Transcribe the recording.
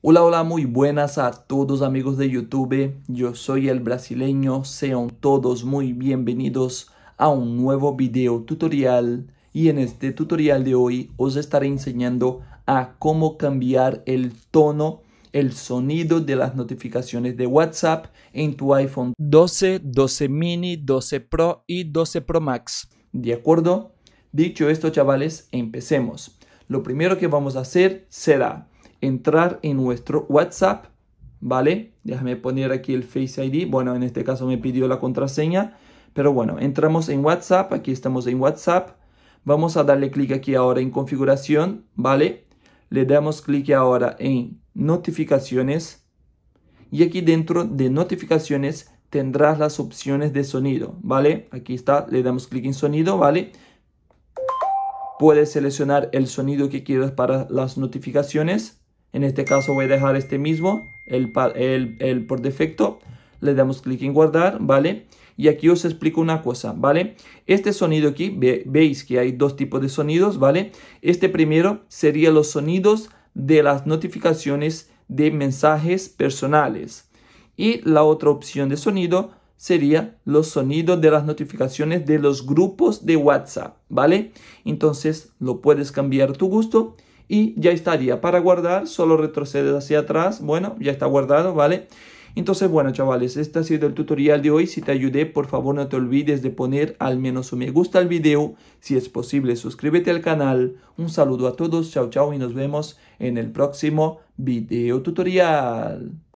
Hola, hola, muy buenas a todos amigos de YouTube. Yo soy el brasileño. Sean todos muy bienvenidos a un nuevo video tutorial. Y en este tutorial de hoy os estaré enseñando a cómo cambiar el tono, el sonido de las notificaciones de WhatsApp en tu iPhone 12, 12 mini, 12 Pro y 12 Pro Max. ¿De acuerdo? Dicho esto, chavales, empecemos. Lo primero que vamos a hacer será entrar en nuestro WhatsApp, ¿vale? Déjame poner aquí el Face ID. Bueno, en este caso me pidió la contraseña, pero bueno, entramos en WhatsApp, aquí estamos en WhatsApp. Vamos a darle clic aquí ahora en configuración, ¿vale? Le damos clic ahora en notificaciones y aquí dentro de notificaciones tendrás las opciones de sonido, ¿vale? Aquí está, le damos clic en sonido, ¿vale? Puedes seleccionar el sonido que quieras para las notificaciones en este caso voy a dejar este mismo, el, por defecto. Le damos clic en guardar, ¿vale? Y aquí os explico una cosa, ¿vale? Este sonido aquí, veis que hay dos tipos de sonidos, ¿vale? Este primero sería los sonidos de las notificaciones de mensajes personales. Y la otra opción de sonido sería los sonidos de las notificaciones de los grupos de WhatsApp, ¿vale? Entonces lo puedes cambiar a tu gusto y ya estaría. Para guardar, solo retrocedes hacia atrás. Bueno, ya está guardado, ¿vale? Entonces, bueno, chavales, este ha sido el tutorial de hoy. Si te ayudé, por favor no te olvides de poner al menos un me gusta al video. Si es posible, suscríbete al canal. Un saludo a todos, chao chao y nos vemos en el próximo video tutorial.